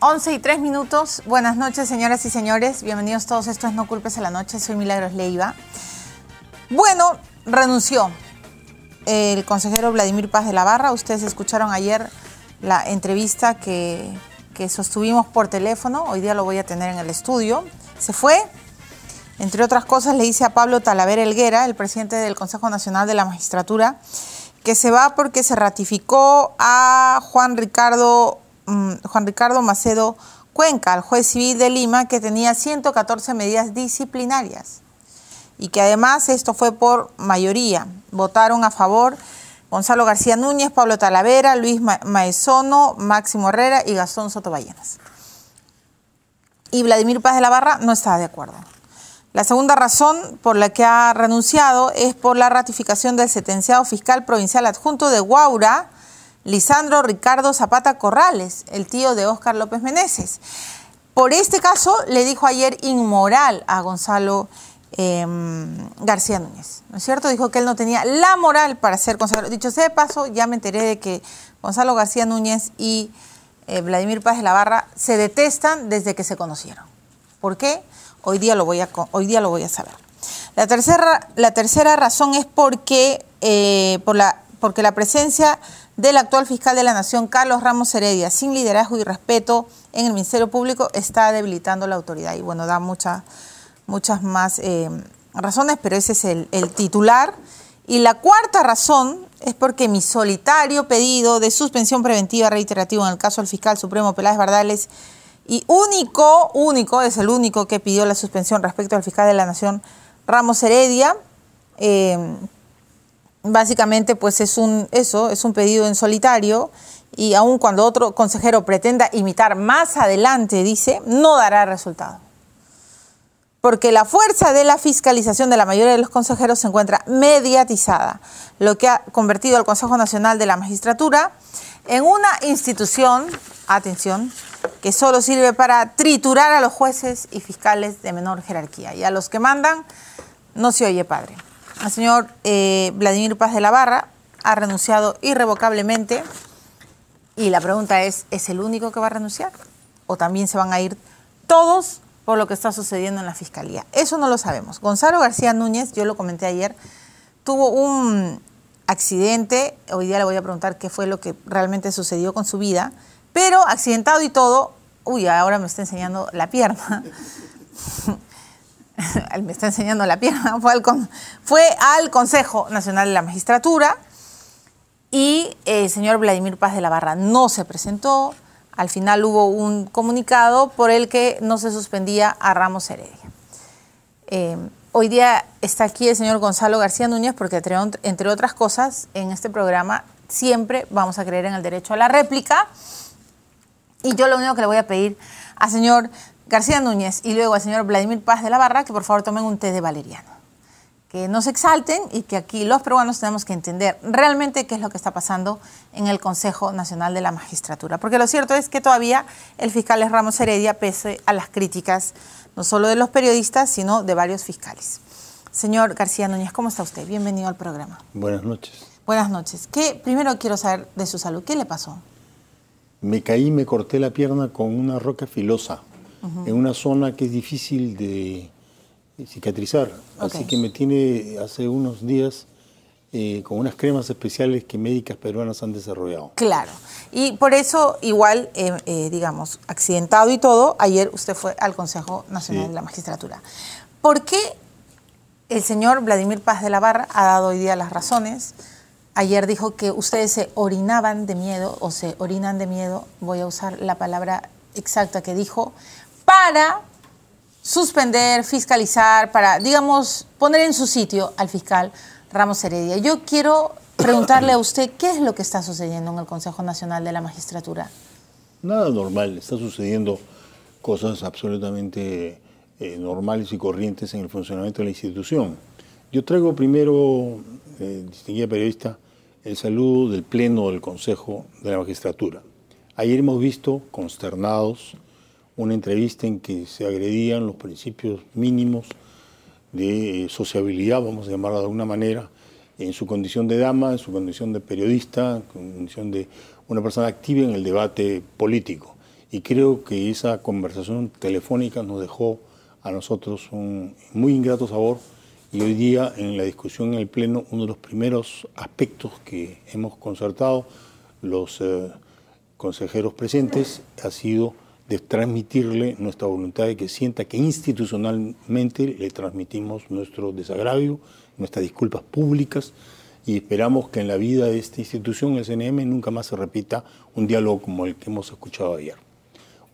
11 y 3 minutos. Buenas noches, señoras y señores. Bienvenidos todos. Esto es No Culpes a la Noche. Soy Milagros Leiva. Bueno, renunció el consejero Vladimir Paz de la Barra. Ustedes escucharon ayer la entrevista que, que sostuvimos por teléfono. Hoy día lo voy a tener en el estudio. Se fue. Entre otras cosas, le dice a Pablo Talavera Elguera, el presidente del Consejo Nacional de la Magistratura, que se va porque se ratificó a Juan Ricardo Mm, Juan Ricardo Macedo Cuenca, el juez civil de Lima, que tenía 114 medidas disciplinarias y que además esto fue por mayoría. Votaron a favor Gonzalo García Núñez, Pablo Talavera, Luis Maezono, Máximo Herrera y Gastón sotoballenas Y Vladimir Paz de la Barra no está de acuerdo. La segunda razón por la que ha renunciado es por la ratificación del sentenciado fiscal provincial adjunto de Guaura, Lisandro Ricardo Zapata Corrales, el tío de Óscar López Meneses. Por este caso le dijo ayer inmoral a Gonzalo em, García Núñez, ¿no es cierto? Dijo que él no tenía la moral para ser consejero. Dicho sea paso, ya me enteré de que Gonzalo García Núñez y eh, Vladimir Paz de la Barra se detestan desde que se conocieron. ¿Por qué? Hoy día lo voy a, hoy día lo voy a saber. La tercera, la tercera razón es porque, eh, por la, porque la presencia del actual fiscal de la Nación, Carlos Ramos Heredia, sin liderazgo y respeto en el Ministerio Público, está debilitando la autoridad. Y bueno, da muchas, muchas más eh, razones, pero ese es el, titular. Y la cuarta razón es porque mi solitario pedido de suspensión preventiva reiterativa en el caso del fiscal supremo Peláez Bardales y único, único, es el único que pidió la suspensión respecto al fiscal de la Nación Ramos Heredia. Eh, básicamente pues es un eso, es un pedido en solitario y aun cuando otro consejero pretenda imitar más adelante, dice, no dará resultado. Porque la fuerza de la fiscalización de la mayoría de los consejeros se encuentra mediatizada, lo que ha convertido al Consejo Nacional de la Magistratura en una institución, atención, que solo sirve para triturar a los jueces y fiscales de menor jerarquía. Y a los que mandan, no se oye padre. El señor eh, Vladimir Paz de la Barra, ha renunciado irrevocablemente. Y la pregunta es, ¿es el único que va a renunciar? ¿O también se van a ir todos por lo que está sucediendo en la Fiscalía? Eso no lo sabemos. Gonzalo García Núñez, yo lo comenté ayer, tuvo un accidente, hoy día le voy a preguntar qué fue lo que realmente sucedió con su vida, pero accidentado y todo, uy, ahora me está enseñando la pierna. me está enseñando la pierna, fue al, Consejo Nacional de la Magistratura y eh, el señor Vladimir Paz de la Barra no se presentó. Al final hubo un comunicado por el que no se suspendía a Ramos Heredia. Eh, hoy día está aquí el señor Gonzalo García Núñez porque, entre otras cosas, en este programa siempre vamos a creer en el derecho a la réplica. Y yo lo único que le voy a pedir al señor García Núñez y luego al señor Vladimir Paz de la Barra que por favor tomen un té de valeriano. Que no se exalten y que aquí los peruanos tenemos que entender realmente qué es lo que está pasando en el Consejo Nacional de la Magistratura. Porque lo cierto es que todavía el fiscal es Ramos Heredia, pese a las críticas no solo de los periodistas, sino de varios fiscales. Señor García Núñez, ¿cómo está usted? Bienvenido al programa. Buenas noches. Buenas noches. ¿Qué, primero quiero saber de su salud. ¿Qué le pasó? Me caí, me corté la pierna con una roca filosa en una zona que es difícil de cicatrizar. Así que me tiene hace unos días eh, con unas cremas especiales que médicas peruanas han desarrollado. Claro, y por eso igual, eh, eh, digamos, accidentado y todo, ayer usted fue al Consejo Nacional de la Magistratura. ¿Por qué el señor Vladimir Paz de la Barra ha dado hoy día las razones? Ayer dijo que ustedes se orinaban de miedo o se orinan de miedo, voy a usar la palabra exacta que dijo, para suspender, fiscalizar, para, digamos, poner en su sitio al fiscal Ramos Heredia. Yo quiero preguntarle a usted qué es lo que está sucediendo en el Consejo Nacional de la Magistratura. Nada normal, está sucediendo cosas absolutamente eh, normales y corrientes en el funcionamiento de la institución. Yo traigo primero, eh, distinguida periodista, el saludo del Pleno del Consejo de la Magistratura. Ayer hemos visto consternados, una entrevista en que se agredían los principios mínimos de eh, sociabilidad, vamos a llamarla de alguna manera, en su condición de dama, en su condición de periodista, en condición de una persona activa en el debate político. Y creo que esa conversación telefónica nos dejó a nosotros un muy ingrato sabor y hoy día en la discusión en el Pleno uno de los primeros aspectos que hemos concertado los eh, consejeros presentes ha sido de transmitirle nuestra voluntad de que sienta que institucionalmente le transmitimos nuestro desagravio, nuestras disculpas públicas y esperamos que en la vida de esta institución, el CNM, nunca más se repita un diálogo como el que hemos escuchado ayer.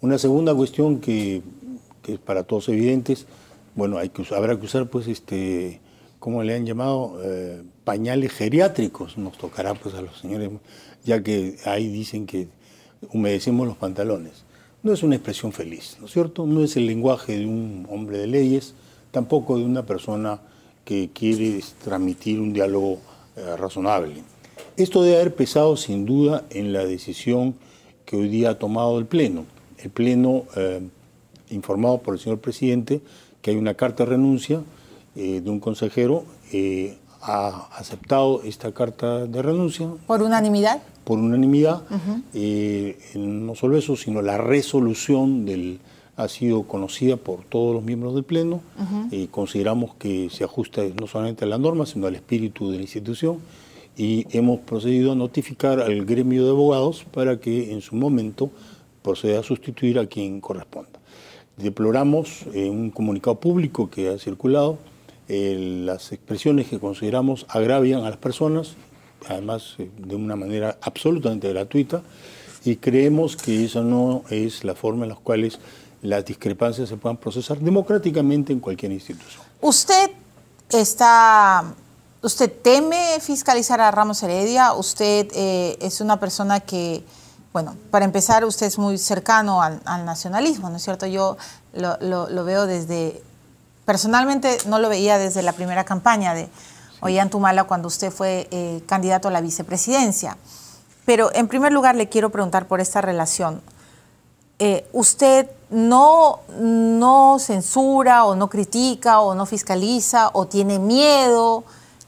Una segunda cuestión que, es para todos evidentes, bueno, habrá que usar pues este, ¿cómo le han llamado? Eh, pañales geriátricos, nos tocará pues a los señores, ya que ahí dicen que humedecemos los pantalones no es una expresión feliz, ¿no es cierto? No es el lenguaje de un hombre de leyes, tampoco de una persona que quiere transmitir un diálogo eh, razonable. Esto debe haber pesado sin duda en la decisión que hoy día ha tomado el Pleno. El Pleno, eh, informado por el señor presidente, que hay una carta de renuncia eh, de un consejero, ha aceptado esta carta de renuncia. ¿Por unanimidad? Por unanimidad. Eh, no solo eso, sino la resolución del, ha sido conocida por todos los miembros del Pleno consideramos que se ajusta no solamente a la norma, sino al espíritu de la institución y hemos procedido a notificar al gremio de abogados para que en su momento proceda a sustituir a quien corresponda. Deploramos eh, un comunicado público que ha circulado las expresiones que consideramos agravian a las personas, además eh, de una manera absolutamente gratuita, y creemos que esa no es la forma en la cual las discrepancias se puedan procesar democráticamente en cualquier institución. Usted está ¿Usted teme fiscalizar a Ramos Heredia? ¿Usted eh, es una persona que, bueno, para empezar, usted es muy cercano al, nacionalismo, ¿no es cierto? Yo lo, lo, veo desde personalmente no lo veía desde la primera campaña de Ollantumala cuando usted fue eh, candidato a la vicepresidencia. Pero en primer lugar le quiero preguntar por esta relación. Eh, ¿Usted no, no censura o no critica o no fiscaliza o tiene miedo?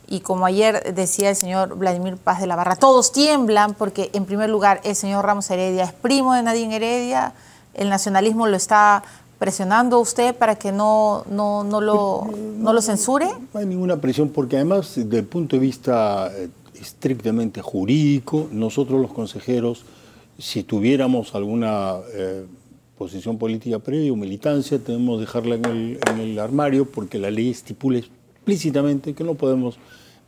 Y como ayer decía el señor Vladimir Paz de la Barra, todos tiemblan porque en primer lugar el señor Ramos Heredia es primo de Nadine Heredia, el nacionalismo lo está presionando usted para que no, no, no, lo, pues, eh, lo censure? No hay ninguna presión porque además desde el punto de vista eh, estrictamente jurídico, nosotros los consejeros, si tuviéramos alguna eh, posición política previa o militancia, tenemos que dejarla en el, armario porque la ley estipula explícitamente que no podemos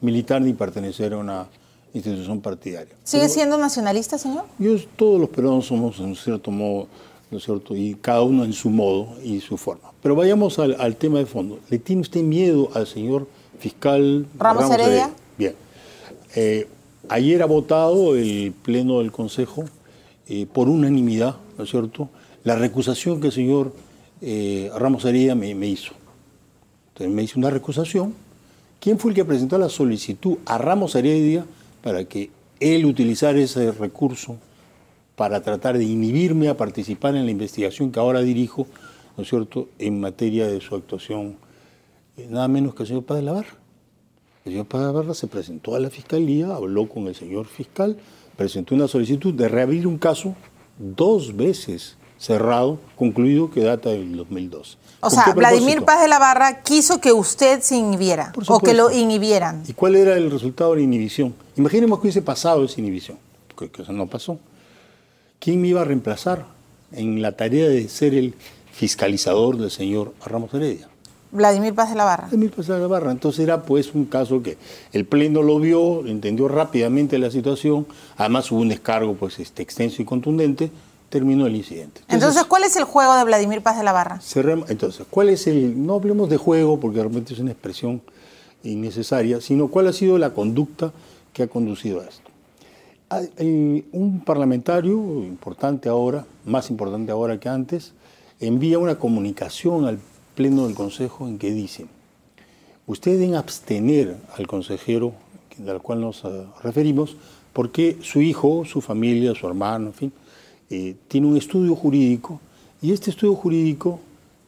militar ni pertenecer a una institución partidaria. ¿Sigue siendo nacionalista, señor? todos los peruanos somos, en cierto modo, ¿no es cierto? Y cada uno en su modo y su forma. Pero vayamos al, tema de fondo. ¿Le tiene usted miedo al señor fiscal Ramos, Heredia? Bien. Eh, ayer ha votado el Pleno del Consejo eh, por unanimidad, ¿no es cierto?, la recusación que el señor eh, Ramos Heredia me, me hizo. Entonces me hizo una recusación. ¿Quién fue el que presentó la solicitud a Ramos Heredia para que él utilizara ese recurso para tratar de inhibirme a participar en la investigación que ahora dirijo, ¿no es cierto?, en materia de su actuación, eh, nada menos que el señor la Barra. El señor la Barra se presentó a la fiscalía, habló con el señor fiscal, presentó una solicitud de reabrir un caso dos veces cerrado, concluido, que data del 2002. O sea, Vladimir Paz de la Barra quiso que usted se inhibiera o que lo inhibieran. ¿Y cuál era el resultado de la inhibición? Imaginemos que hubiese pasado esa inhibición, que, que eso no pasó. ¿quién me iba a reemplazar en la tarea de ser el fiscalizador del señor Ramos Heredia? Vladimir Paz de la Barra. Vladimir Paz de la Barra. Entonces era pues un caso que el Pleno lo vio, entendió rápidamente la situación, además hubo un descargo pues este, extenso y contundente, terminó el incidente. Entonces, ¿cuál es el juego de Vladimir Paz de la Barra? entonces, ¿cuál es el, no hablemos de juego porque realmente es una expresión innecesaria, sino cuál ha sido la conducta que ha conducido a esto? un parlamentario importante ahora, más importante ahora que antes, envía una comunicación al Pleno del Consejo en que dice, ustedes deben abstener al consejero al cual nos eh, referimos, porque su hijo, su familia, su hermano, en fin, eh, tiene un estudio jurídico y este estudio jurídico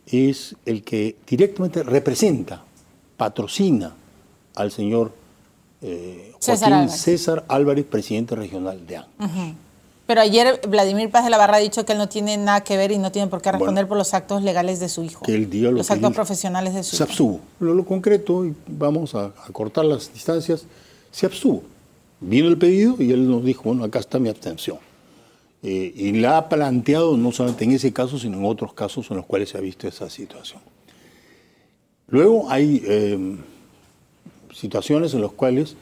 es el que directamente representa, patrocina al señor eh, César, Álvarez. presidente regional de ANC. Pero ayer Vladimir Paz de la Barra ha dicho que él no tiene nada que ver y no tiene por qué responder por los actos legales de su hijo. Que él diga lo los actos profesionales de su hijo. Se abstuvo. Lo, concreto, y vamos a, cortar las distancias, se abstuvo. Vino el pedido y él nos dijo, bueno, acá está mi abstención. Eh, y la ha planteado no solamente en ese caso, sino en otros casos en los cuales se ha visto esa situación. Luego hay... Eh, situaciones en las cuales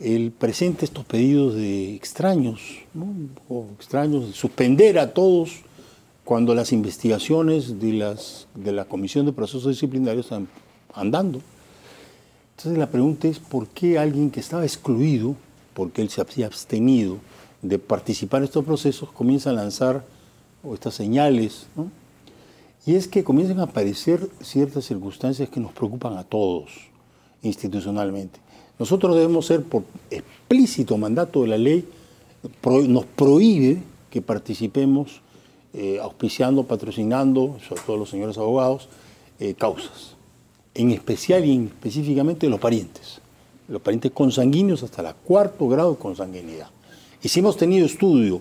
él presenta estos pedidos de extraños, o extraños, suspender a todos cuando las investigaciones de, las, de la Comisión de Procesos Disciplinarios están andando. Entonces la pregunta es por qué alguien que estaba excluido, porque él se había abstenido de participar en estos procesos, comienza a lanzar estas señales, y es que comienzan a aparecer ciertas circunstancias que nos preocupan a todos institucionalmente. Nosotros debemos ser, por explícito mandato de la ley, nos prohíbe que participemos eh, auspiciando, patrocinando, sobre todo los señores abogados, eh, causas. En especial y específicamente los parientes, los parientes consanguíneos hasta el cuarto grado de consanguinidad. Y si hemos tenido estudio,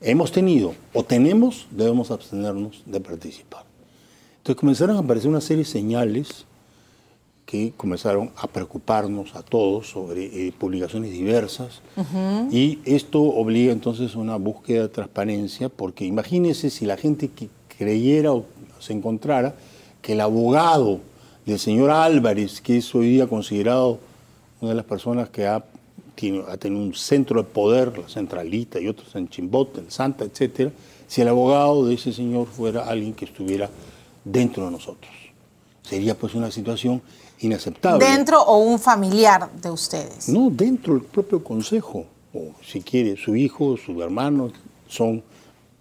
hemos tenido o tenemos, debemos abstenernos de participar. Entonces comenzaron a aparecer una serie de señales que comenzaron a preocuparnos a todos sobre eh, publicaciones diversas y esto obliga entonces a una búsqueda de transparencia porque imagínense si la gente que creyera o se encontrara que el abogado del señor Álvarez, que es hoy día considerado una de las personas que ha, tiene, tenido un centro de poder, la centralita y otros en Chimbote, en Santa, etc., si el abogado de ese señor fuera alguien que estuviera dentro de nosotros. Sería pues una situación ¿Dentro o un familiar de ustedes? No, dentro del propio consejo, o si quiere, su hijo, su hermano, son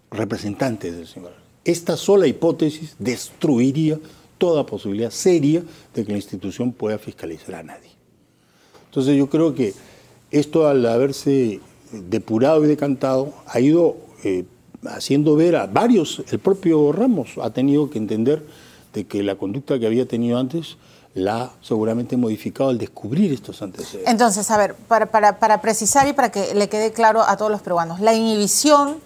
representantes del Señor. Esta sola hipótesis destruiría toda posibilidad seria de que la institución pueda fiscalizar a nadie. Entonces yo creo que esto al haberse depurado y decantado ha ido eh, haciendo ver a varios, el propio Ramos ha tenido que entender de que la conducta que había tenido antes la ha seguramente modificado al descubrir estos antecedentes. Entonces, a ver, para, precisar y para que le quede claro a todos los peruanos, la inhibición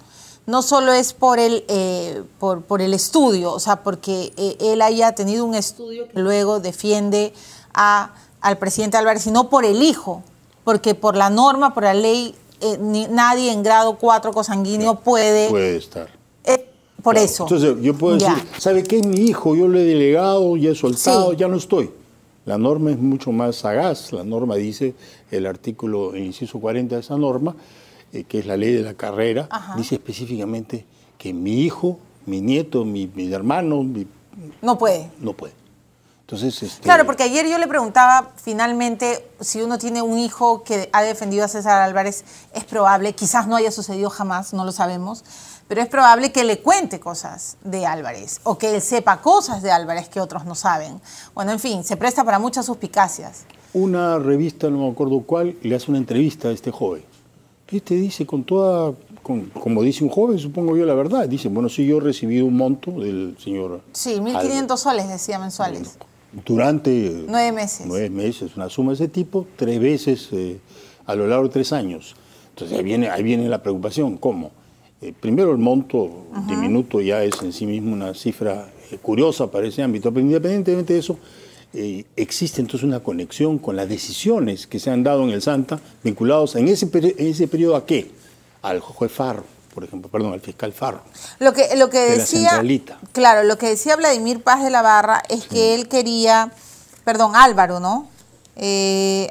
no solo es por el, eh, por, el estudio, o sea, porque eh, él haya tenido un estudio que luego defiende a, al presidente Álvarez, sino por el hijo, porque por la norma, por la ley, eh, nadie en grado 4 cosanguíneo puede, puede estar por eso. Entonces, yo puedo decir, ¿sabe qué? Mi hijo, yo lo he delegado, ya he soltado, ya no estoy. La norma es mucho más sagaz. La norma dice, el artículo, inciso 40 de esa norma, eh, que es la ley de la carrera, dice específicamente que mi hijo, mi nieto, mi, mi hermano, no puede. No puede. Entonces, este Claro, porque ayer yo le preguntaba finalmente si uno tiene un hijo que ha defendido a César Álvarez, es probable, quizás no haya sucedido jamás, no lo sabemos pero es probable que le cuente cosas de Álvarez o que él sepa cosas de Álvarez que otros no saben. Bueno, en fin, se presta para muchas suspicacias. Una revista, no me acuerdo cuál, le hace una entrevista a este joven. Este dice con toda, como dice un joven, supongo yo la verdad, dice, bueno, sí, yo he recibido un monto del señor... Sí, 1.500 soles, decía mensuales. Durante... Nueve meses. Nueve meses, una suma de ese tipo, tres veces eh, a lo largo de tres años. Entonces ahí viene la preocupación, ¿cómo? Eh, primero, el monto diminuto ya es en sí mismo una cifra eh, curiosa para ese ámbito, pero independientemente de eso, eh, existe entonces una conexión con las decisiones que se han dado en el Santa vinculados en ese, en ese periodo a qué? Al juez Farro, por ejemplo, perdón, al fiscal Farro. Lo que, lo que decía. claro, lo que decía Vladimir Paz de la Barra es que él quería, perdón, Álvaro, ¿no?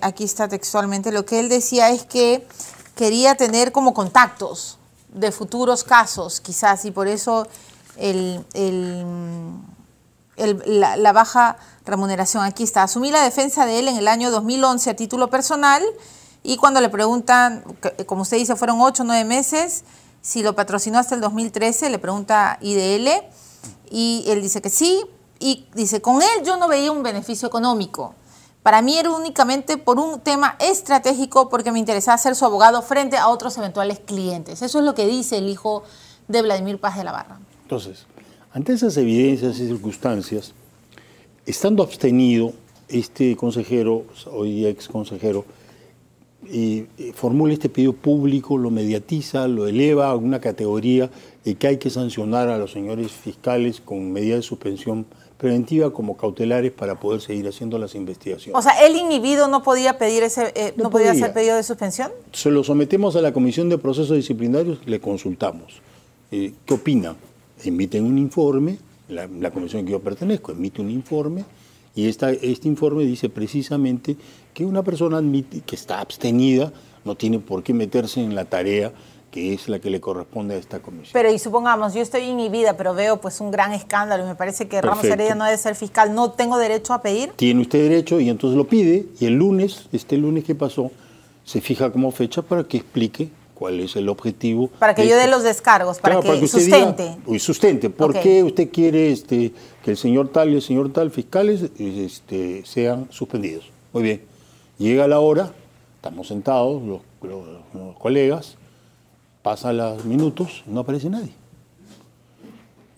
aquí está textualmente, lo que él decía es que quería tener como contactos de futuros casos, quizás, y por eso el, el, la, la, baja remuneración. Aquí está. Asumí la defensa de él en el año 2011 a título personal y cuando le preguntan, como usted dice, fueron 8 o 9 meses, si lo patrocinó hasta el 2013, le pregunta IDL y él dice que sí y dice, con él yo no veía un beneficio económico. Para mí era únicamente por un tema estratégico porque me interesaba ser su abogado frente a otros eventuales clientes. Eso es lo que dice el hijo de Vladimir Paz de la Barra. Entonces, ante esas evidencias y circunstancias, estando abstenido, este consejero, hoy ex consejero, eh, formula este pedido público, lo mediatiza, lo eleva a una categoría de que hay que sancionar a los señores fiscales con medida de suspensión preventiva como cautelares para poder seguir haciendo las investigaciones. O sea, el inhibido no podía pedir ese, eh, no, podía hacer pedido de suspensión. Se lo sometemos a la comisión de procesos disciplinarios, le consultamos. Eh, ¿Qué opina? Emiten un informe, la, la, comisión que yo pertenezco emite un informe y este informe dice precisamente que una persona admite, que está abstenida no tiene por qué meterse en la tarea que es la que le corresponde a esta comisión. Pero y supongamos, yo estoy en mi vida... pero veo pues un gran escándalo y me parece que Ramos Heredia no debe ser fiscal, ¿no tengo derecho a pedir? Tiene usted derecho y entonces lo pide y el lunes, este lunes que pasó, se fija como fecha para que explique cuál es el objetivo. Para que yo dé este- los descargos, para, que, sustente. Y sustente, ¿por qué usted quiere este, que el señor tal y el señor tal fiscales este, sean suspendidos? Muy bien, llega la hora, estamos sentados los colegas, Pasan los minutos, no aparece nadie.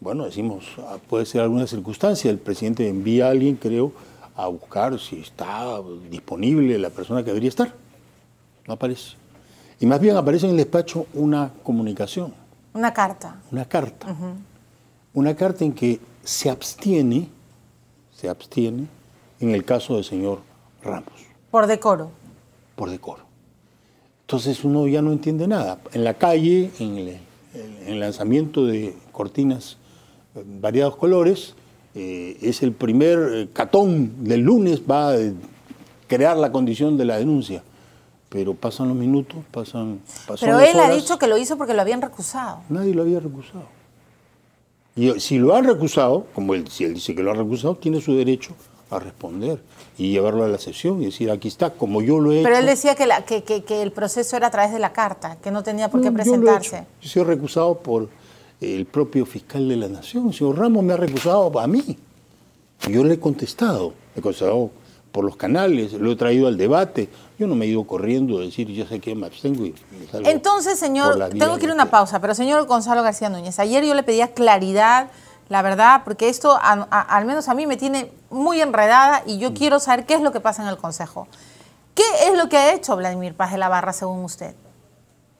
Bueno, decimos, ah, puede ser alguna circunstancia, el presidente envía a alguien, creo, a buscar si está disponible la persona que debería estar. No aparece. Y más bien aparece en el despacho una comunicación. Una carta. Una carta. Una carta en que se abstiene, se abstiene, en el caso del señor Ramos. Por decoro. Por decoro. Entonces uno ya no entiende nada. En la calle, en el, lanzamiento de cortinas eh, variados colores, eh, es el primer eh, catón del lunes, va a crear la condición de la denuncia. Pero pasan los minutos, pasan... Pero él ha dicho que lo hizo porque lo habían recusado. Nadie lo había recusado. Y si lo han recusado, como él, si él dice que lo ha recusado, tiene su derecho a responder y llevarlo a la sesión y decir, aquí está, como yo lo he Pero hecho. Pero él decía que, la, que, el proceso era a través de la carta, que no tenía por qué presentarse. Yo, he sido recusado por el propio fiscal de la Nación. señor Ramos me ha recusado a mí. Yo le he contestado, he contestado por los canales, lo he traído al debate. Yo no me he ido corriendo a decir, ya sé que me abstengo. Entonces, señor, tengo que ir a una este". pausa, pero señor Gonzalo García Núñez, ayer yo le pedía claridad la verdad, porque esto al menos a mí me tiene muy enredada y yo mm. quiero saber qué es lo que pasa en el Consejo. ¿Qué es lo que ha hecho Vladimir Paz de la Barra según usted?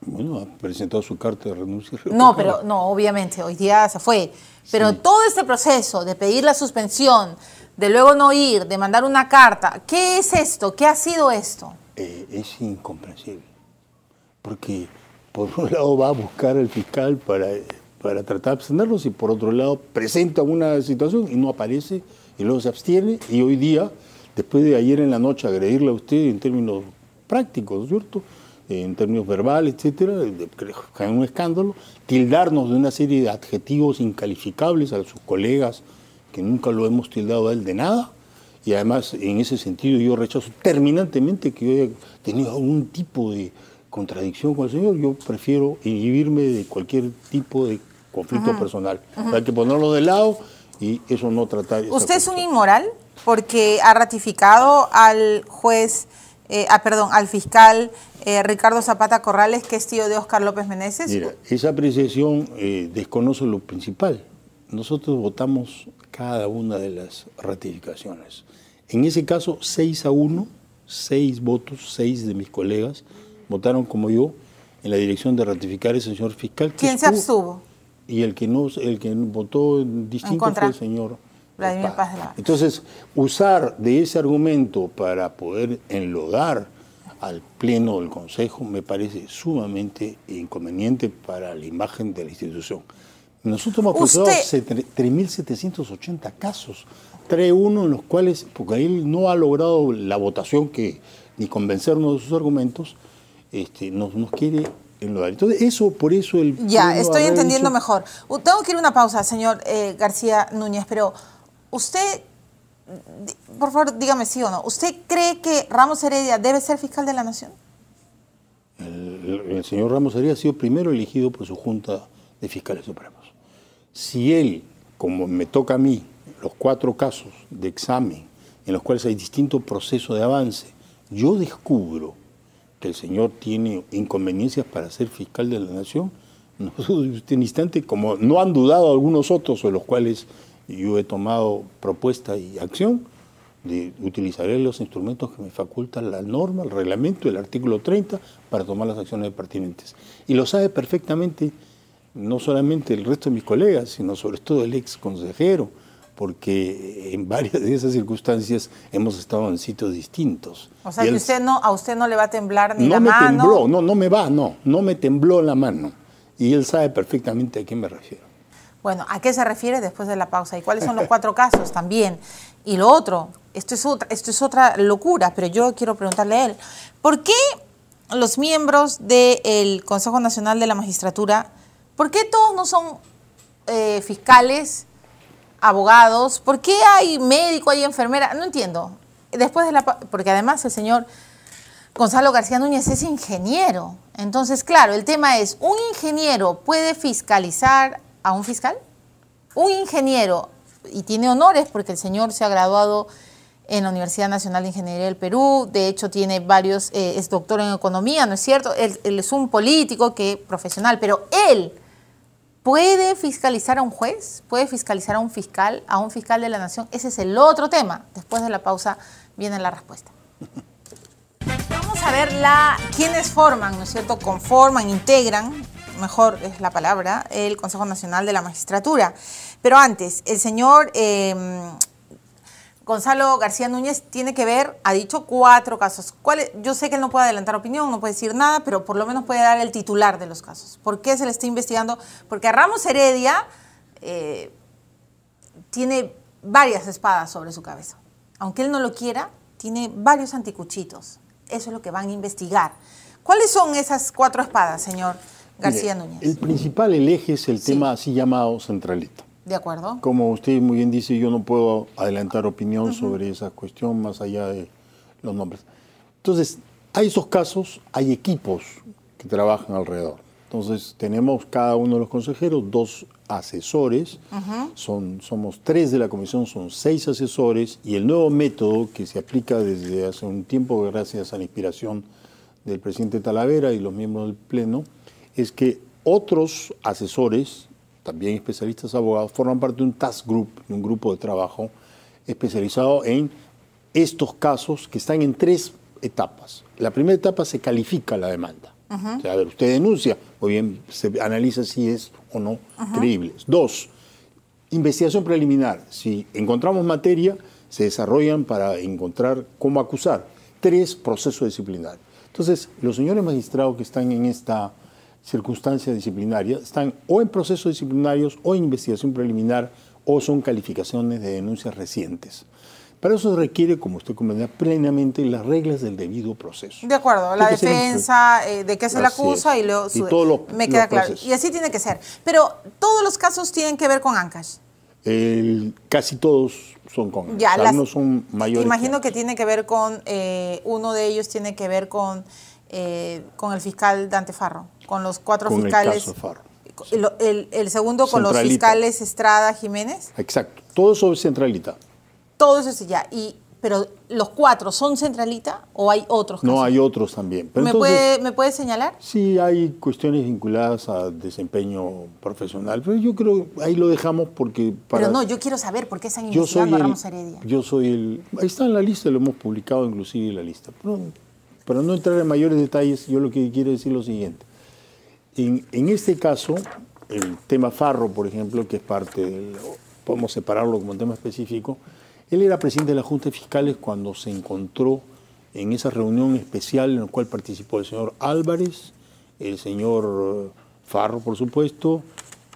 Bueno, ha presentado su carta de renuncia. No, pero no, obviamente, hoy día se fue. Pero todo este proceso de pedir la suspensión, de luego no ir, de mandar una carta, ¿qué es esto? ¿Qué ha sido esto? Eh, es incomprensible. Porque por un lado va a buscar al fiscal para eh, para tratar de abstenerlos y por otro lado presenta una situación y no aparece y luego se abstiene y hoy día, después de ayer en la noche agredirle a usted en términos prácticos, ¿cierto? en términos verbales, etcétera, en un escándalo, tildarnos de una serie de adjetivos incalificables a sus colegas, que nunca lo hemos tildado a él de nada, y además en ese sentido yo rechazo terminantemente que yo haya tenido algún tipo de contradicción con el señor, yo prefiero inhibirme de cualquier tipo de conflicto personal. Hay que ponerlo de lado y eso no tratar. ¿Usted es un inmoral? Porque ha ratificado al juez, eh, ah, perdón, al fiscal eh, Ricardo Zapata Corrales, que es tío de Oscar López Meneses. Mira, esa apreciación eh, desconoce lo principal. Nosotros votamos cada una de las ratificaciones. En ese caso, 6 a 1, 6 votos, 6 de mis colegas votaron como yo en la dirección de ratificar ese señor fiscal. ¿Quién se abstuvo? y el que no el que votó distinto fue el señor Entonces, usar de ese argumento para poder enlodar al pleno del Consejo me parece sumamente inconveniente para la imagen de la institución. Nosotros hemos procesado 3.780 casos, tres uno en los cuales, porque él no ha logrado la votación que, ni convencernos de sus argumentos, este, nos, nos quiere entonces, eso, por eso el... Ya, estoy entendiendo mejor. Tengo que ir a una pausa, señor eh, García Núñez, pero usted, por favor, dígame sí o no. ¿Usted cree que Ramos Heredia debe ser fiscal de la Nación? El, señor Ramos Heredia ha sido primero elegido por su Junta de Fiscales Supremos. Si él, como me toca a mí, los cuatro casos de examen en los cuales hay distinto proceso de avance, yo descubro que el señor tiene inconveniencias para ser fiscal de la nación, no usted un instante, como no han dudado algunos otros, sobre los cuales yo he tomado propuesta y acción, de utilizaré los instrumentos que me facultan la norma, el reglamento, el artículo 30, para tomar las acciones pertinentes. Y lo sabe perfectamente no solamente el resto de mis colegas, sino sobre todo el ex consejero, porque en varias de esas circunstancias hemos estado en sitios distintos. O sea, que no, a usted no le va a temblar ni la mano. No me tembló, no, no me va, no, no me tembló la mano. Y él sabe perfectamente a quién me refiero. Bueno, ¿a qué se refiere después de la pausa? ¿Y cuáles son los cuatro casos también? Y lo otro, esto es otra, esto es otra locura, pero yo quiero preguntarle a él, ¿por qué los miembros del Consejo Nacional de la Magistratura, por qué todos no son eh, fiscales? abogados? ¿Por qué hay médico, hay enfermera? No entiendo. Después de la, porque además el señor Gonzalo García Núñez es ingeniero. Entonces, claro, el tema es, ¿un ingeniero puede fiscalizar a un fiscal? Un ingeniero, y tiene honores porque el señor se ha graduado en la Universidad Nacional de Ingeniería del Perú, de hecho tiene varios, eh, es doctor en economía, ¿no es cierto? Él, es un político que profesional, pero él ¿Puede fiscalizar a un juez? ¿Puede fiscalizar a un fiscal, a un fiscal de la nación? Ese es el otro tema. Después de la pausa viene la respuesta. Vamos a ver la, quiénes forman, ¿no es cierto? Conforman, integran, mejor es la palabra, el Consejo Nacional de la Magistratura. Pero antes, el señor em, Gonzalo García Núñez tiene que ver, ha dicho cuatro casos. Yo sé que él no puede adelantar opinión, no puede decir nada, pero por lo menos puede dar el titular de los casos. ¿Por qué se le está investigando? Porque a Ramos Heredia eh, tiene varias espadas sobre su cabeza. Aunque él no lo quiera, tiene varios anticuchitos. Eso es lo que van a investigar. ¿Cuáles son esas cuatro espadas, señor García Núñez? El principal, eje, es el tema así llamado centralito. De acuerdo. Como usted muy bien dice, yo no puedo adelantar opinión sobre esa cuestión más allá de los nombres. Entonces, hay esos casos, hay equipos que trabajan alrededor. Entonces, tenemos cada uno de los consejeros, dos asesores, son, somos tres de la comisión, son seis asesores, y el nuevo método que se aplica desde hace un tiempo, gracias a la inspiración del presidente Talavera y los miembros del Pleno, es que otros asesores también especialistas abogados, forman parte de un task group, de un grupo de trabajo especializado en estos casos que están en tres etapas. La primera etapa se califica la demanda. a ver, usted denuncia, o bien, se analiza si es o no creíble. Dos, investigación preliminar. Si encontramos materia, se desarrollan para encontrar cómo acusar. Tres, proceso disciplinar. Entonces, los señores magistrados que están en esta circunstancias disciplinarias están o en procesos disciplinarios o en investigación preliminar o son calificaciones de denuncias recientes. Para eso requiere, como usted comentaba plenamente las reglas del debido proceso. De acuerdo, la defensa, eh, de qué se le acusa y luego me queda claro. Y así tiene que ser. Pero todos los casos tienen que ver con ancas casi todos son con ya, Algunos son mayores. Imagino que, tiene que ver con, eh, uno de ellos tiene que ver con, eh, con el fiscal Dante Farro con los cuatro fiscales. El, segundo con los fiscales Estrada Jiménez. Exacto, todo eso es centralita. Todo eso ya. Y, pero los cuatro son centralita o hay otros? No, hay otros también. ¿Me, puede, señalar? Sí, hay cuestiones vinculadas a desempeño profesional, pero yo creo ahí lo dejamos porque... Para, pero no, yo quiero saber por qué están investigando a Ramos Heredia. Yo soy el... Ahí está en la lista, lo hemos publicado inclusive en la lista. Pero, para no entrar en mayores detalles, yo lo que quiero decir es lo siguiente. En, este caso, el tema Farro, por ejemplo, que es parte podemos separarlo como un tema específico, él era presidente de la Junta de Fiscales cuando se encontró en esa reunión especial en la cual participó el señor Álvarez, el señor eh, Farro, por supuesto,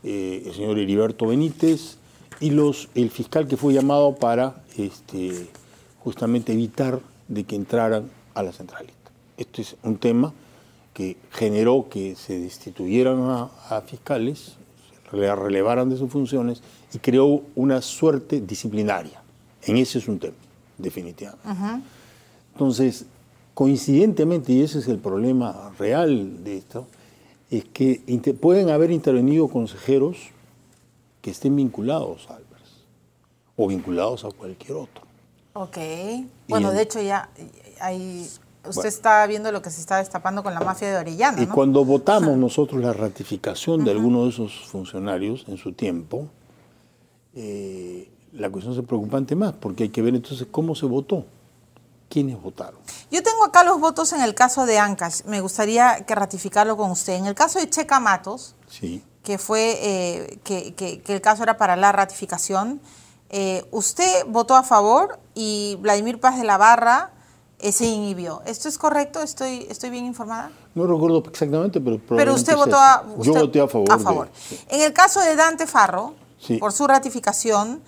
eh, el señor Heriberto Benítez y los, el fiscal que fue llamado para este, justamente evitar de que entraran a la centralista. Este es un tema que generó que se destituyeran a, fiscales, se relevaran de sus funciones y creó una suerte disciplinaria. En ese es un tema, definitivamente. Entonces, coincidentemente, y ese es el problema real de esto, es que pueden haber intervenido consejeros que estén vinculados a Álvarez o vinculados a cualquier otro. Ok. bueno, de hecho ya eh, hay Usted está viendo lo que se está destapando con la mafia de Orellana. Y cuando votamos nosotros la ratificación de algunos de esos funcionarios en su tiempo, eh, la cuestión es preocupante más, porque hay que ver entonces cómo se votó, quiénes votaron. Yo tengo acá los votos en el caso de Ancash, me gustaría que ratificarlo con usted. En el caso de Checa Matos, sí. que fue eh, que, el caso era para la ratificación, eh, usted votó a favor y Vladimir Paz de la Barra se inhibió. ¿Esto es correcto? ¿Estoy, ¿Estoy bien informada? No recuerdo exactamente, pero... Pero usted votó a, Yo voté a favor. A favor. En el caso de Dante Farro, por su ratificación,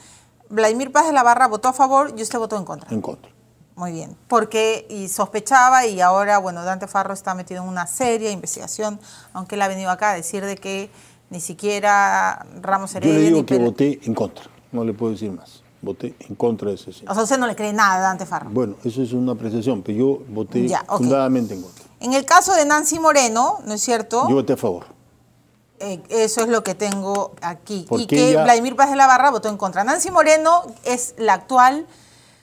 Vladimir Paz de la Barra votó a favor y usted votó en contra. En contra. Muy bien, porque y sospechaba y ahora, bueno, Dante Farro está metido en una seria investigación, aunque él ha venido acá a decir de que ni siquiera Ramos Heredia... Yo le digo que voté en contra, no le puedo decir más voté en contra de ese señor. O sea, usted no le cree nada a Dante Farro. Bueno, eso es una apreciación, pero yo voté fundadamente en contra. En el caso de Nancy Moreno, ¿no es cierto? Yo voté a favor. Eh, eso es lo que tengo aquí. y que Vladimir Paz de la Barra votó en contra. Nancy Moreno es la actual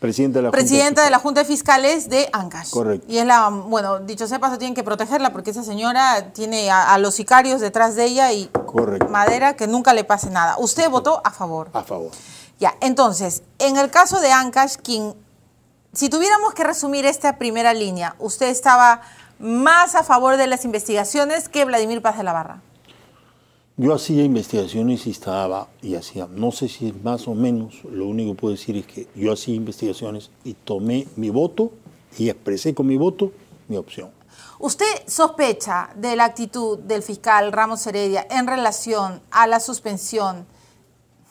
Presidenta de la, Junta, de, la Junta de Fiscales de Ancas, Correcto. Y es la, bueno, dicho sea paso, tienen que protegerla porque esa señora tiene a, los sicarios detrás de ella y madera que nunca le pase nada. Usted votó a favor. A favor. Ya, entonces, en el caso de Ancash, quien, si tuviéramos que resumir esta primera línea, usted estaba más a favor de las investigaciones que Vladimir Paz de la Barra. Yo hacía investigaciones y estaba y hacía, no sé si es más o menos, lo único que puedo decir es que yo hacía investigaciones y tomé mi voto y expresé con mi voto mi opción. ¿Usted sospecha de la actitud del fiscal Ramos Heredia en relación a la suspensión?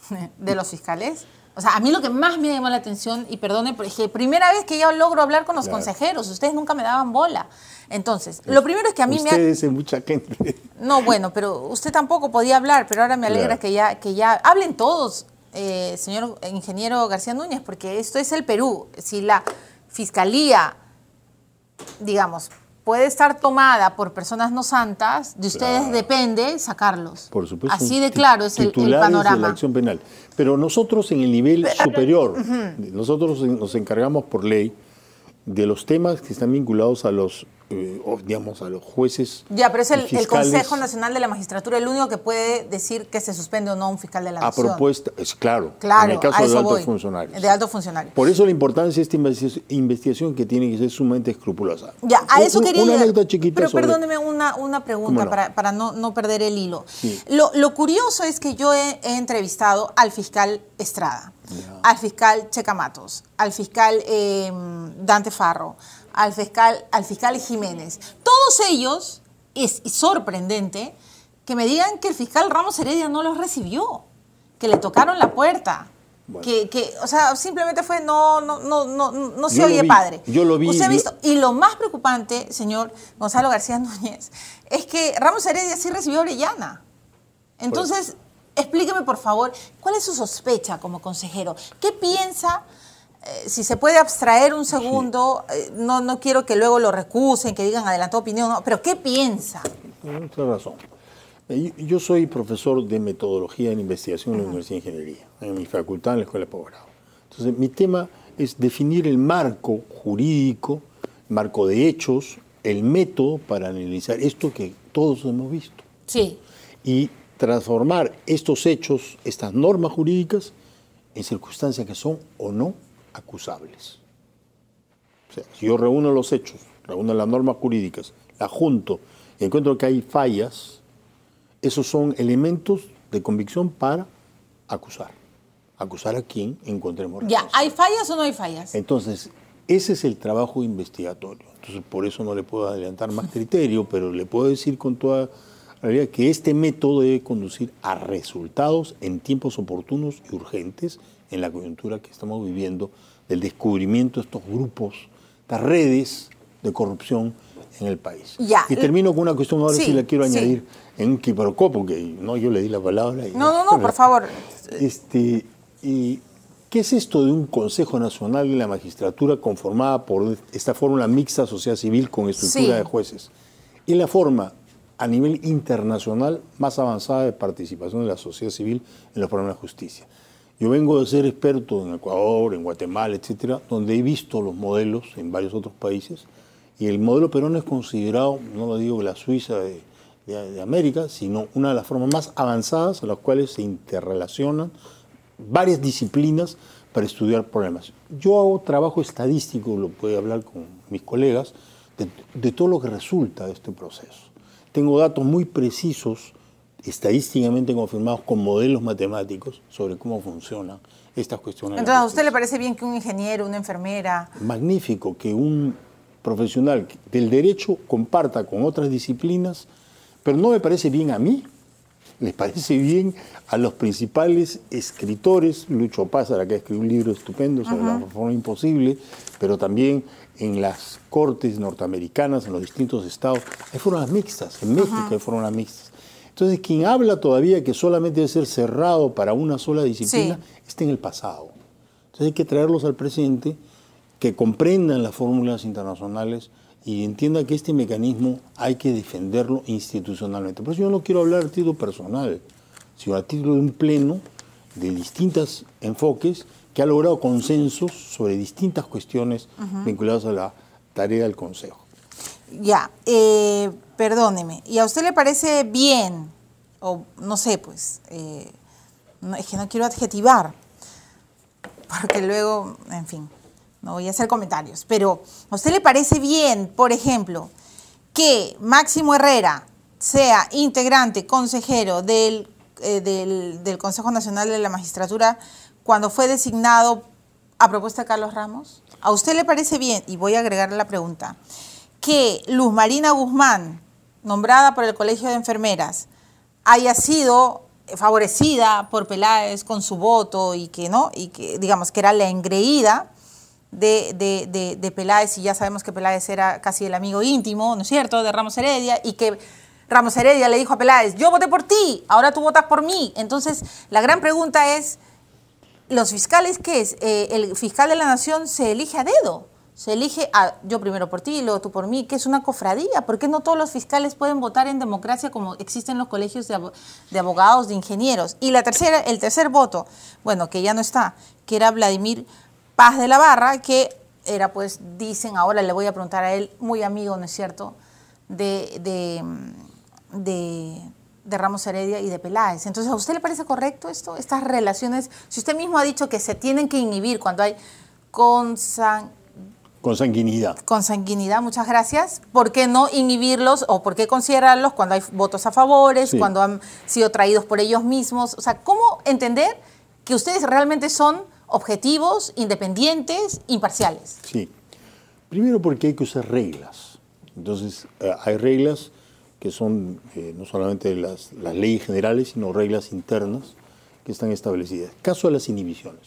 de los fiscales. O sea, a mí lo que más me llamó la atención, y perdone, es que primera vez que yo logro hablar con los consejeros, ustedes nunca me daban bola. Entonces, lo primero es que a mí me... mucha gente. No, bueno, pero usted tampoco podía hablar, pero ahora me alegra que, ya, que ya... Hablen todos, eh, señor ingeniero García Núñez, porque esto es el Perú. Si la fiscalía, digamos, puede estar tomada por personas no santas, de ustedes depende sacarlos. Por supuesto. Así de claro es el, panorama. la acción penal. Pero nosotros en el nivel superior, nosotros nos encargamos por ley de los temas que están vinculados a los eh, digamos, a los jueces. Ya, pero es el, Consejo Nacional de la Magistratura el único que puede decir que se suspende o no un fiscal de la Nación. A propuesta, es claro, claro en el caso de altos funcionarios. Por eso la importancia de esta investigación que tiene que ser sumamente escrupulosa. Ya, a eso quería Una Pero perdóneme una, pregunta para, no, perder el hilo. Lo, curioso es que yo he, entrevistado al fiscal Estrada, al fiscal Checa Matos, al fiscal em, Dante Farro, al fiscal, al fiscal Jiménez. Todos ellos, es sorprendente, que me digan que el fiscal Ramos Heredia no los recibió, que le tocaron la puerta. Que, o sea, simplemente fue no, no, no, no, no se oye padre. Yo lo vi. visto. Y lo más preocupante, señor Gonzalo García Núñez, es que Ramos Heredia sí recibió a Orellana. Entonces, explíqueme por favor, ¿cuál es su sospecha como consejero? ¿Qué piensa? Eh, si se puede abstraer un segundo, eh, no, quiero que luego lo recusen, que digan adelantó opinión, pero ¿qué piensa? tiene razón. Eh, yo, soy profesor de metodología en investigación en la Universidad de Ingeniería, en mi facultad, en la Escuela de Posgrado. Entonces, mi tema es definir el marco jurídico, marco de hechos, el método para analizar esto que todos hemos visto. Sí. Y transformar estos hechos, estas normas jurídicas, en circunstancias que son o no acusables. O sea, si yo reúno los hechos, reúno las normas jurídicas, las junto y encuentro que hay fallas, esos son elementos de convicción para acusar. Acusar a quien encontremos. Ya, ¿hay fallas o no hay fallas? Entonces, ese es el trabajo investigatorio. Entonces, por eso no le puedo adelantar más criterio, pero le puedo decir con toda realidad que este método debe conducir a resultados en tiempos oportunos y urgentes en la coyuntura que estamos viviendo del descubrimiento de estos grupos, estas redes de corrupción en el país. Y termino con una cuestión ahora si la quiero añadir en un quiprocó, porque no, yo le di la palabra. Y, no, no, no, por favor. Este, y, ¿Qué es esto de un Consejo Nacional de la Magistratura conformada por esta fórmula mixta sociedad civil con estructura de jueces? Es la forma a nivel internacional más avanzada de participación de la sociedad civil en los problemas de justicia. Yo vengo de ser experto en Ecuador, en Guatemala, etcétera, donde he visto los modelos en varios otros países. Y el modelo peruano es considerado, no lo digo la Suiza de, de, América, sino una de las formas más avanzadas a las cuales se interrelacionan varias disciplinas para estudiar problemas. Yo hago trabajo estadístico, lo puedo hablar con mis colegas, de, todo lo que resulta de este proceso. Tengo datos muy precisos estadísticamente confirmados con modelos matemáticos sobre cómo funcionan estas cuestiones. Entonces, ¿a usted le parece bien que un ingeniero, una enfermera... Magnífico que un profesional del derecho comparta con otras disciplinas, pero no me parece bien a mí, les parece bien a los principales escritores, Lucho Pázara, que escribió un libro estupendo sobre la reforma imposible, pero también en las cortes norteamericanas, en los distintos estados, hay formas mixtas, en México hay mixtas. Entonces, quien habla todavía que solamente debe ser cerrado para una sola disciplina está en el pasado. Entonces, hay que traerlos al presente, que comprendan las fórmulas internacionales y entiendan que este mecanismo hay que defenderlo institucionalmente. Por eso yo no quiero hablar a título personal, sino a título de un pleno de distintos enfoques que ha logrado consensos sobre distintas cuestiones vinculadas a la tarea del Consejo. Ya, eh, perdóneme. ¿Y a usted le parece bien? O no sé, pues, eh, es que no quiero adjetivar, porque luego, en fin, no voy a hacer comentarios. Pero, ¿a usted le parece bien, por ejemplo, que Máximo Herrera sea integrante, consejero del, eh, del Consejo Nacional de la Magistratura cuando fue designado a propuesta de Carlos Ramos? ¿A usted le parece bien? Y voy a agregarle la pregunta que Luz Marina Guzmán, nombrada por el Colegio de Enfermeras, haya sido favorecida por Peláez con su voto y que no, y que digamos que era la engreída de, Peláez, y ya sabemos que Peláez era casi el amigo íntimo, ¿no es cierto?, de Ramos Heredia, y que Ramos Heredia le dijo a Peláez, yo voté por ti, ahora tú votas por mí. Entonces, la gran pregunta es, ¿los fiscales qué es? Eh, ¿El fiscal de la nación se elige a dedo? se elige a yo primero por ti y luego tú por mí, que es una cofradía. ¿Por qué no todos los fiscales pueden votar en democracia como existen los colegios de, abogados, de ingenieros? Y la tercera, el tercer voto, bueno, que ya no está, que era Vladimir Paz de la Barra, que era pues, dicen ahora, le voy a preguntar a él, muy amigo, ¿no es cierto?, de, de, de, Ramos Heredia y de Peláez. Entonces, ¿a usted le parece correcto esto? Estas relaciones, si usted mismo ha dicho que se tienen que inhibir cuando hay consan con sanguinidad. Con sanguinidad, muchas gracias. ¿Por qué no inhibirlos o por qué considerarlos cuando hay votos a favores, cuando han sido traídos por ellos mismos? O sea, ¿cómo entender que ustedes realmente son objetivos, independientes, imparciales? Sí. Primero porque hay que usar reglas. Entonces, eh, hay reglas que son eh, no solamente las, leyes generales, sino reglas internas que están establecidas. Caso de las inhibiciones.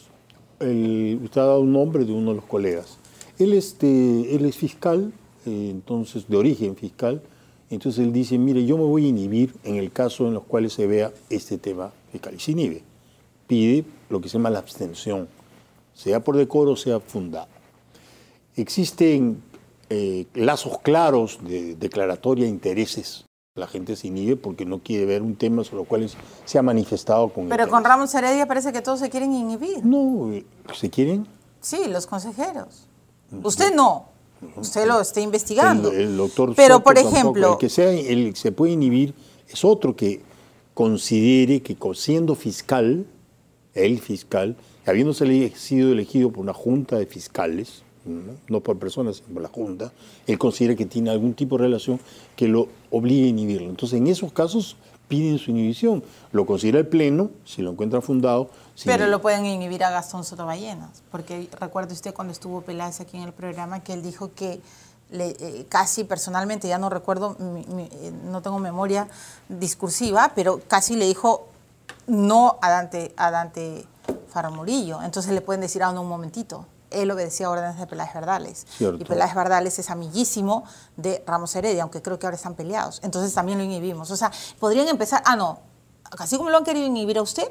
El, usted ha dado un nombre de uno de los colegas él, este, él es fiscal, entonces de origen fiscal, entonces él dice, mire, yo me voy a inhibir en el caso en los cuales se vea este tema fiscal. Y se inhibe, pide lo que se llama la abstención, sea por decoro, o sea fundada. Existen eh, lazos claros de declaratoria intereses. La gente se inhibe porque no quiere ver un tema sobre el cual se ha manifestado con... Pero con Ramos Heredia parece que todos se quieren inhibir. No, eh, se quieren. Sí, los consejeros. Usted no. Usted lo está investigando. El, doctor Pero, por ejemplo. El que, sea, el se puede inhibir es otro que considere que siendo fiscal, el fiscal, habiéndose sido elegido por una junta de fiscales, ¿no? por personas, sino por la junta, él considera que tiene algún tipo de relación que lo obligue a inhibirlo. Entonces, en esos casos piden su inhibición. Lo considera el Pleno, si lo encuentra fundado. Pero lo pueden inhibir a Gastón Ballenas porque recuerdo usted cuando estuvo Peláez aquí en el programa que él dijo que le, eh, casi personalmente, ya no recuerdo, eh, no tengo memoria discursiva, pero casi le dijo no a Dante, a Dante Faramurillo. Entonces le pueden decir, a ah, uno un momentito, él obedecía órdenes de Peláez Verdales. Y Peláez Verdales es amiguísimo de Ramos Heredia, aunque creo que ahora están peleados. Entonces también lo inhibimos. O sea, podrían empezar, ah, no, así como lo han querido inhibir a usted,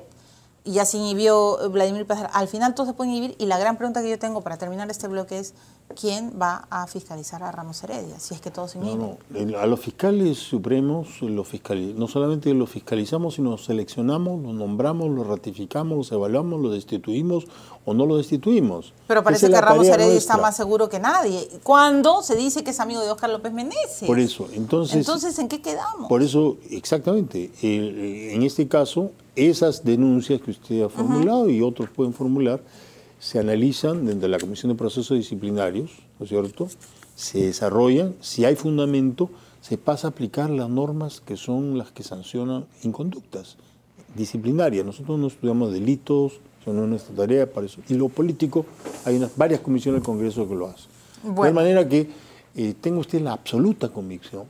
y ya se inhibió Vladimir Pazar, al final todos se pueden inhibir. Y la gran pregunta que yo tengo para terminar este bloque es, quién va a fiscalizar a Ramos Heredia, si es que todos se no, A los fiscales supremos, los fiscales, no solamente los fiscalizamos, sino los seleccionamos, los nombramos, los ratificamos, los evaluamos, los destituimos o no los destituimos. Pero parece que Ramos Heredia está más seguro que nadie. ¿Cuándo? se dice que es amigo de Oscar López Meneses. Por eso, entonces... Entonces, ¿en qué quedamos? Por eso, exactamente. en este caso, esas denuncias que usted ha formulado y otros pueden formular se analizan dentro de la Comisión de Procesos Disciplinarios, ¿no es cierto? Se desarrollan, si hay fundamento, se pasa a aplicar las normas que son las que sancionan inconductas disciplinarias. Nosotros no estudiamos delitos, eso no es nuestra tarea para eso. Y lo político, hay unas, varias comisiones del Congreso que lo hacen. De manera que eh, tengo usted la absoluta convicción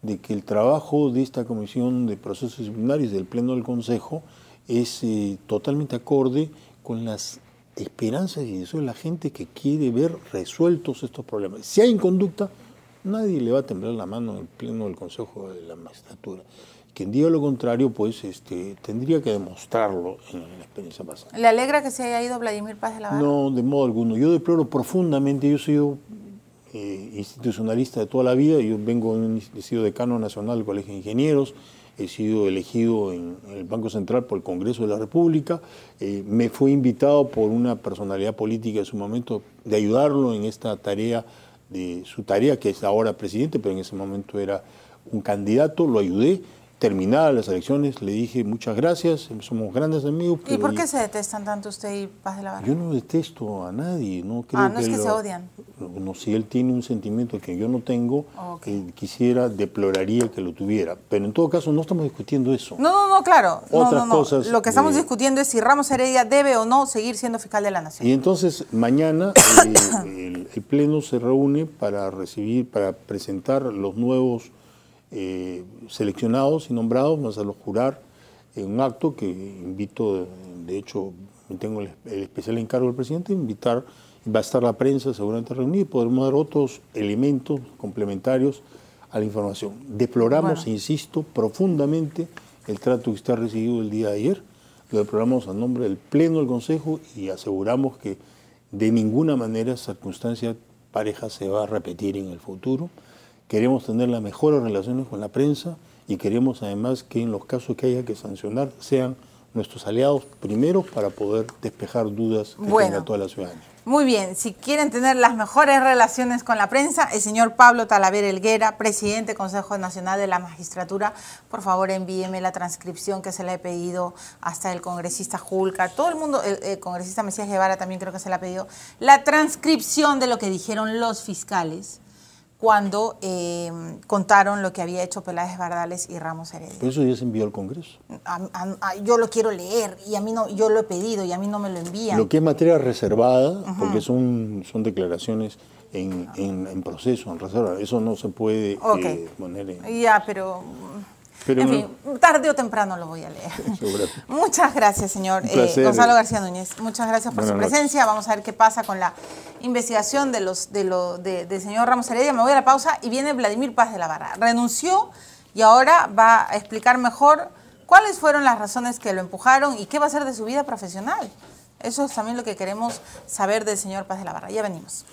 de que el trabajo de esta Comisión de Procesos Disciplinarios del Pleno del Consejo es eh, totalmente acorde con las esperanza y eso es la gente que quiere ver resueltos estos problemas. Si hay inconducta, nadie le va a temblar la mano en el pleno del Consejo de la Magistratura. Quien diga lo contrario, pues este, tendría que demostrarlo en la experiencia pasada. ¿Le alegra que se haya ido Vladimir Paz de la Barra? No, de modo alguno. Yo deploro profundamente, yo he sido eh, institucionalista de toda la vida, yo vengo, he sido decano nacional del Colegio de Ingenieros, he sido elegido en, el Banco Central por el Congreso de la República, eh, me fue invitado por una personalidad política en su momento de ayudarlo en esta tarea, de su tarea que es ahora presidente, pero en ese momento era un candidato, lo ayudé terminadas las elecciones, le dije muchas gracias, somos grandes amigos. ¿Y por qué se detestan tanto usted y Paz de la Barra? Yo no detesto a nadie, no ah, creo ah, no que es que se odian. si él tiene un sentimiento que yo no tengo, que eh, quisiera, deploraría que lo tuviera. Pero en todo caso, no estamos discutiendo eso. No, no, no, claro. Otras cosas. Lo que estamos discutiendo es si Ramos Heredia debe o no seguir siendo fiscal de la Nación. Y entonces, mañana eh, el Pleno se reúne para recibir, para presentar los nuevos eh, seleccionados y nombrados, más a los jurar en un acto que invito, de hecho, tengo el, especial encargo del presidente, invitar, va a estar la prensa seguramente reunida y podremos dar otros elementos complementarios a la información. Deploramos, insisto, profundamente el trato que usted ha recibido el día de ayer. Lo deploramos a nombre del Pleno del Consejo y aseguramos que de ninguna manera circunstancia pareja se va a repetir en el futuro queremos tener las mejores relaciones con la prensa y queremos además que en los casos que haya que sancionar sean nuestros aliados primeros para poder despejar dudas que toda la ciudadanía. Muy bien, si quieren tener las mejores relaciones con la prensa, el señor Pablo Talavera Elguera, presidente del Consejo Nacional de la Magistratura, por favor envíeme la transcripción que se le he pedido hasta el congresista Julca, todo el mundo, el, el congresista Mesías Guevara también creo que se le ha pedido, la transcripción de lo que dijeron los fiscales cuando eh, contaron lo que había hecho Peláez Bardales y Ramos Heredia. eso ya se envió al Congreso. yo lo quiero leer y a mí no, yo lo he pedido y a mí no me lo envían. Lo que es materia reservada, porque son, son declaraciones en, proceso, en reserva, eso no se puede eh, poner en... Ya, pero en fin, tarde o temprano lo voy a leer. Muchas gracias, señor eh, Gonzalo García Núñez. Muchas gracias por su presencia. Vamos a ver qué pasa con la investigación de los de señor Ramos Heredia. Me voy a la pausa y viene Vladimir Paz de la Barra. Renunció y ahora va a explicar mejor cuáles fueron las razones que lo empujaron y qué va a ser de su vida profesional. Eso es también lo que queremos saber del señor Paz de la Barra. Ya venimos.